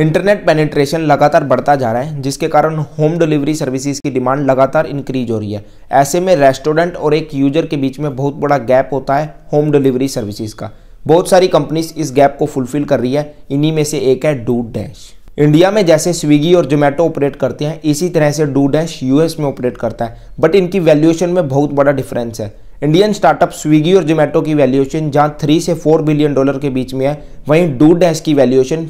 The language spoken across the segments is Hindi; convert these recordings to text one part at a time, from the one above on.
इंटरनेट पेनिट्रेशन लगातार बढ़ता जा रहा है जिसके कारण होम डिलीवरी सर्विसेज की डिमांड लगातार इंक्रीज हो रही है ऐसे में रेस्टोरेंट और एक यूजर के बीच में बहुत बड़ा गैप होता है होम डिलीवरी सर्विसेज का बहुत सारी कंपनीज इस गैप को फुलफिल कर रही है इन्हीं में से एक है डू डैश इंडिया में जैसे स्विगी और जोमेटो ऑपरेट करते हैं इसी तरह से डू डैश यूएस में ऑपरेट करता है बट इनकी वैल्यूएशन में बहुत बड़ा डिफरेंस है इंडियन स्टार्टअप स्विगी और जोमेटो की वैल्यूएशन जहां थ्री से फोर बिलियन डॉलर के बीच में है वहीं डू डैश की वैल्यूएशन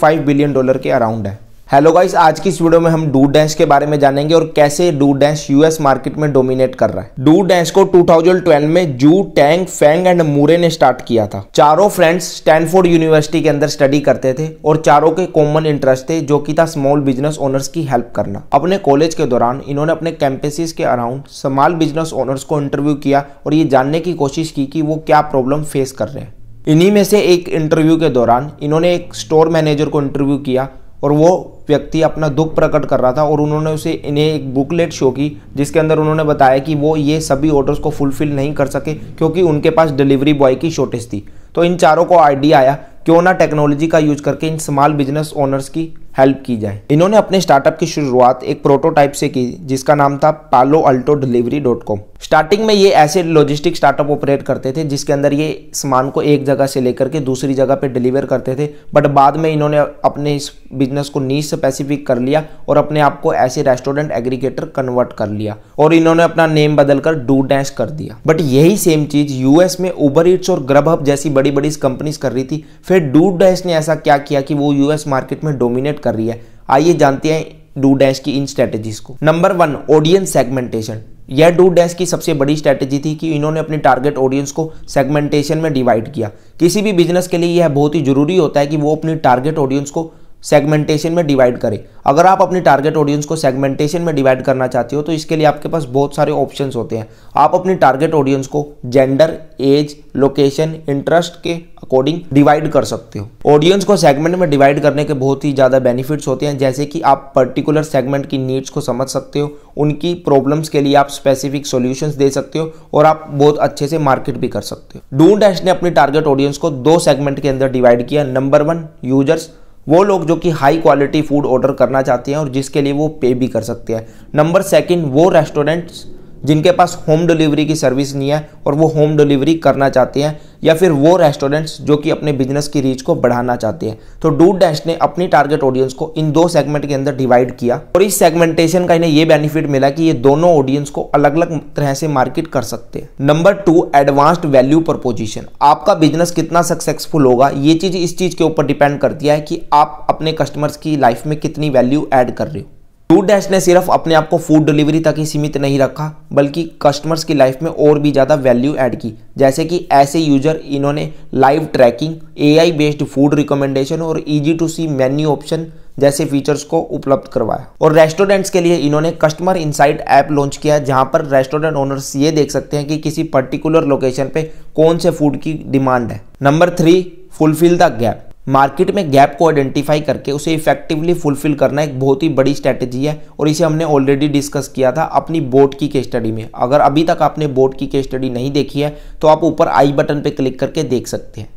फाइव बिलियन डॉलर के अराउंड है हेलो गाइस आज की इस वीडियो में हम डू डेंस के बारे में जानेंगे और कैसे डू डेंस यूएस मार्केट में डोमिनेट कर रहा है डू डैश को 2012 में जू टैंग फेंग एंड मूरे ने स्टार्ट किया था चारों फ्रेंड्स स्टैनफोर्ड यूनिवर्सिटी के अंदर स्टडी करते थे और चारों के कॉमन इंटरेस्ट थे जो कि था स्मॉल बिजनेस ओनर्स की हेल्प करना अपने कॉलेज के दौरान इन्होंने अपने कैंपेसिस के अराउंड स्मॉल बिजनेस ओनर्स को इंटरव्यू किया और ये जानने की कोशिश की कि वो क्या प्रॉब्लम फेस कर रहे हैं इन्हीं में से एक इंटरव्यू के दौरान इन्होंने एक स्टोर मैनेजर को इंटरव्यू किया और वो व्यक्ति अपना दुख प्रकट कर रहा था और उन्होंने उसे इन्हें एक बुकलेट शो की जिसके अंदर उन्होंने बताया कि वो ये सभी ऑर्डर्स को फुलफिल नहीं कर सके क्योंकि उनके पास डिलीवरी बॉय की शॉर्टेज थी तो इन चारों को आइडिया आया क्यों ना टेक्नोलॉजी का यूज करके इन स्मॉल बिजनेस ओनर्स की हेल्प की जाए इन्होंने अपने स्टार्टअप की शुरुआत एक प्रोटोटाइप से की जिसका नाम था Palo Alto delivery dot com starting में ये ऐसे लॉजिस्टिक स्टार्टअप ऑपरेट करते थे जिसके अंदर ये सामान को एक जगह से लेकर के दूसरी जगह पे डिलीवर करते थे बट बाद में इन्होंने अपने इस बिजनेस को नीच स्पेसिफिक कर लिया और अपने आप को ऐसे रेस्टोरेंट एग्रीगेटर कन्वर्ट कर लिया और इन्होंने अपना नेम बदल कर डू डैश कर दिया बट यही सेम चीज यूएस में उबर इट्स और ग्रब हब जैसी बड़ी बड़ी कंपनीज कर रही थी फिर डू डैश ने ऐसा क्या किया कि वो यूएस मार्केट में डोमिनेट कर रही है आइए जानते हैं डू डैश की इन स्ट्रेटेजीज को नंबर वन ऑडियंस सेगमेंटेशन यह डू डेस्क की सबसे बड़ी स्ट्रैटेजी थी कि इन्होंने अपने टारगेट ऑडियंस को सेगमेंटेशन में डिवाइड किया किसी भी बिजनेस के लिए यह बहुत ही जरूरी होता है कि वो अपनी टारगेट ऑडियंस को सेगमेंटेशन में डिवाइड करें अगर आप अपनी टारगेट ऑडियंस को सेगमेंटेशन में डिवाइड करना चाहते हो तो इसके लिए आपके पास बहुत सारे ऑप्शन होते हैं आप अपनी टारगेट ऑडियंस को जेंडर एज लोकेशन इंटरेस्ट के अकॉर्डिंग डिवाइड कर सकते हो ऑडियंस को सेगमेंट में डिवाइड करने के बहुत ही ज़्यादा बेनिफिट्स होते हैं जैसे कि आप पर्टिकुलर सेगमेंट की नीड्स को समझ सकते हो उनकी प्रॉब्लम्स के लिए आप स्पेसिफिक सॉल्यूशंस दे सकते हो और आप बहुत अच्छे से मार्केट भी कर सकते हो डून डैश ने अपनी टारगेट ऑडियंस को दो सेगमेंट के अंदर डिवाइड किया नंबर वन यूजर्स वो लोग जो कि हाई क्वालिटी फूड ऑर्डर करना चाहते हैं और जिसके लिए वो पे भी कर सकते हैं नंबर सेकंड वो रेस्टोरेंट्स जिनके पास होम डिलीवरी की सर्विस नहीं है और वो होम डिलीवरी करना चाहते हैं या फिर वो रेस्टोरेंट्स जो कि अपने बिजनेस की रीच को बढ़ाना चाहते हैं तो डूड डैश ने अपनी टारगेट ऑडियंस को इन दो सेगमेंट के अंदर डिवाइड किया और इस सेगमेंटेशन का इन्हें ये बेनिफिट मिला कि ये दोनों ऑडियंस को अलग अलग तरह से मार्केट कर सकते हैं number two advanced value proposition आपका बिजनेस कितना सक्सेसफुल होगा ये चीज इस चीज के ऊपर डिपेंड करती है कि आप अपने कस्टमर्स की लाइफ में कितनी वैल्यू एड कर रहे हो फूड डैश ने सिर्फ अपने आप को फूड डिलीवरी तक ही सीमित नहीं रखा बल्कि कस्टमर्स की लाइफ में और भी ज़्यादा वैल्यू ऐड की जैसे कि ऐसे यूजर इन्होंने live tracking AI based food recommendation और easy to see menu option जैसे फीचर्स को उपलब्ध करवाया और रेस्टोरेंट्स के लिए इन्होंने कस्टमर इनसाइट ऐप लॉन्च किया जहां पर रेस्टोरेंट ओनर्स ये देख सकते हैं कि किसी पर्टिकुलर लोकेशन पे कौन से फूड की डिमांड है number three fulfill the gap market में गैप को आइडेंटिफाई करके उसे इफेक्टिवली फुलफिल करना एक बहुत ही बड़ी स्ट्रैटेजी है और इसे हमने ऑलरेडी डिस्कस किया था अपनी बोर्ड की केस स्टडी में अगर अभी तक आपने बोर्ड की केस स्टडी नहीं देखी है तो आप ऊपर आई बटन पर क्लिक करके देख सकते हैं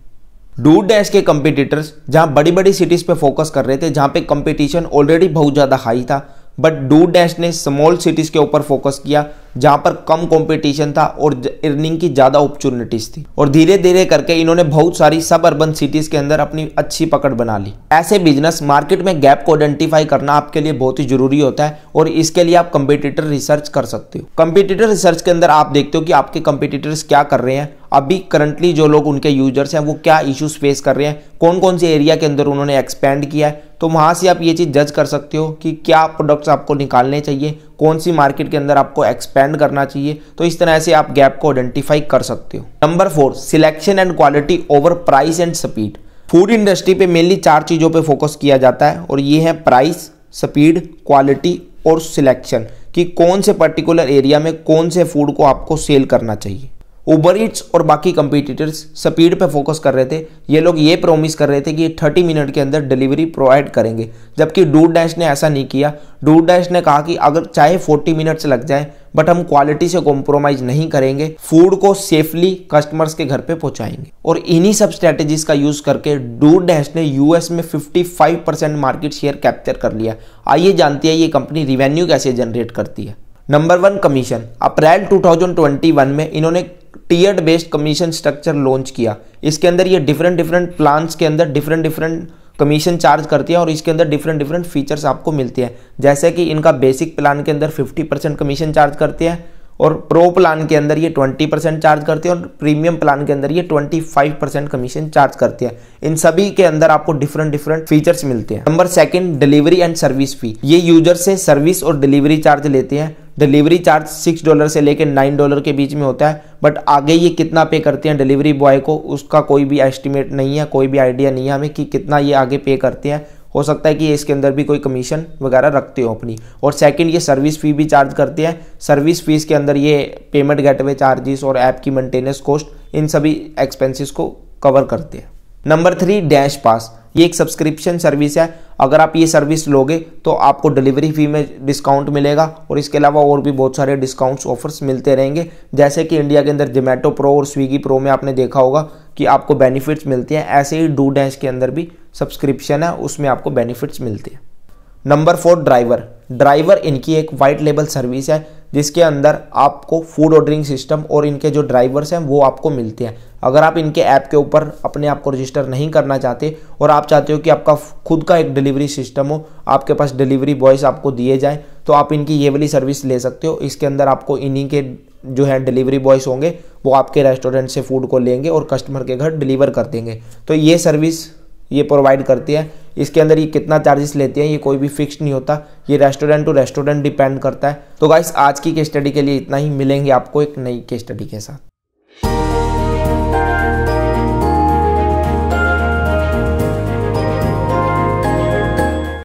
डू डैश के कंपिटिटर्स जहां बड़ी बड़ी सिटीज़ पर फोकस कर रहे थे जहां पे कंपटीशन ऑलरेडी बहुत ज़्यादा हाई था बट डू डैश ने स्मॉल सिटीज़ के ऊपर फोकस किया जहाँ पर कम कंपटीशन था और इर्निंग की ज़्यादा अपॉर्चुनिटीज थी और धीरे धीरे करके इन्होंने बहुत सारी सब अर्बन सिटीज़ के अंदर अपनी अच्छी पकड़ बना ली ऐसे बिजनेस मार्केट में गैप को आइडेंटिफाई करना आपके लिए बहुत ही जरूरी होता है और इसके लिए आप कंपिटिटर रिसर्च कर सकते हो कंपिटिटर रिसर्च के अंदर आप देखते हो कि आपके कंपिटिटर्स क्या कर रहे हैं अभी करंटली जो लोग उनके यूजर्स हैं वो क्या इश्यूज फेस कर रहे हैं कौन कौन से एरिया के अंदर उन्होंने एक्सपेंड किया है तो वहाँ से आप ये चीज़ जज कर सकते हो कि क्या प्रोडक्ट्स आपको निकालने चाहिए कौन सी मार्केट के अंदर आपको एक्सपेंड करना चाहिए तो इस तरह से आप गैप को आइडेंटिफाई कर सकते हो number four selection and quality over price and speed food industry पे मेनली चार चीज़ों पे फोकस किया जाता है और ये है प्राइस स्पीड क्वालिटी और सिलेक्शन कि कौन से पर्टिकुलर एरिया में कौन से फूड को आपको सेल करना चाहिए इट्स और बाकी कंपिटिटर्स स्पीड पे फोकस कर रहे थे ये लोग ये प्रोमिस कर रहे थे कि 30 मिनट के अंदर डिलीवरी प्रोवाइड करेंगे जबकि डूड डैश ने ऐसा नहीं किया डूड डैश ने कहा कि अगर चाहे 40 मिनट्स लग जाए बट हम क्वालिटी से कॉम्प्रोमाइज नहीं करेंगे फूड को सेफली कस्टमर्स के घर पे पहुंचाएंगे और इन्हीं सब स्ट्रेटेजीज का यूज करके डूड डैश ने यूएस में 55 परसेंट मार्केट शेयर कैप्चर कर लिया आइए जानते हैं ये कंपनी रिवेन्यू कैसे जनरेट करती है नंबर वन कमीशन अप्रैल 2021 में इन्होंने tiered based commission structure launch किया इसके अंदर ये डिफरेंट डिफरेंट प्लान्स के अंदर डिफरेंट डिफरेंट कमीशन चार्ज करती है और इसके अंदर डिफरेंट डिफरेंट फीचर्स आपको मिलती है जैसे कि इनका बेसिक प्लान के अंदर 50 परसेंट कमीशन चार्ज करती है और प्रो प्लान के अंदर ये 20 परसेंट चार्ज करते हैं और प्रीमियम प्लान के अंदर ये 25 परसेंट कमीशन चार्ज करते हैं इन सभी के अंदर आपको डिफरेंट डिफरेंट फीचर्स मिलते हैं number second delivery and service fee ये यूजर से सर्विस और डिलीवरी चार्ज लेते हैं डिलीवरी चार्ज सिक्स डॉलर से लेकर नाइन डॉलर के बीच में होता है बट आगे ये कितना पे करते हैं डिलीवरी बॉय को उसका कोई भी एस्टिमेट नहीं है कोई भी आइडिया नहीं है हमें कि कितना ये आगे पे करते हैं हो सकता है कि इसके अंदर भी कोई कमीशन वगैरह रखते हो अपनी और सेकंड ये सर्विस फ़ी भी चार्ज करते हैं सर्विस फीस के अंदर ये पेमेंट गेटवे चार्जेस और ऐप की मेंटेनेंस कॉस्ट इन सभी एक्सपेंसेस को कवर करते हैं नंबर थ्री डैश पास ये एक सब्सक्रिप्शन सर्विस है अगर आप ये सर्विस लोगे तो आपको डिलीवरी फी में डिस्काउंट मिलेगा और इसके अलावा और भी बहुत सारे डिस्काउंट्स ऑफर्स मिलते रहेंगे जैसे कि इंडिया के अंदर जोमेटो प्रो और स्विगी प्रो में आपने देखा होगा कि आपको बेनिफिट्स मिलते हैं ऐसे ही डू डैश के अंदर भी सब्सक्रिप्शन है उसमें आपको बेनिफिट्स मिलते हैं नंबर फोर ड्राइवर ड्राइवर इनकी एक वाइट लेबल सर्विस है जिसके अंदर आपको फूड ऑर्डरिंग सिस्टम और इनके जो ड्राइवर्स हैं वो आपको मिलते हैं अगर आप इनके ऐप के ऊपर अपने आप को रजिस्टर नहीं करना चाहते और आप चाहते हो कि आपका खुद का एक डिलीवरी सिस्टम हो आपके पास डिलीवरी बॉयज़ आपको दिए जाएँ तो आप इनकी ये वाली सर्विस ले सकते हो इसके अंदर आपको इन्हीं के जो है डिलीवरी बॉयज़ होंगे वो आपके रेस्टोरेंट से फूड को लेंगे और कस्टमर के घर डिलीवर कर देंगे तो ये सर्विस ये प्रोवाइड करती है इसके अंदर ये कितना चार्जेस लेती है ये कोई भी फिक्स नहीं होता ये रेस्टोरेंट टू रेस्टोरेंट डिपेंड करता है तो गाइस आज की के स्टडी के लिए इतना ही मिलेंगे आपको एक नई के स्टडी के साथ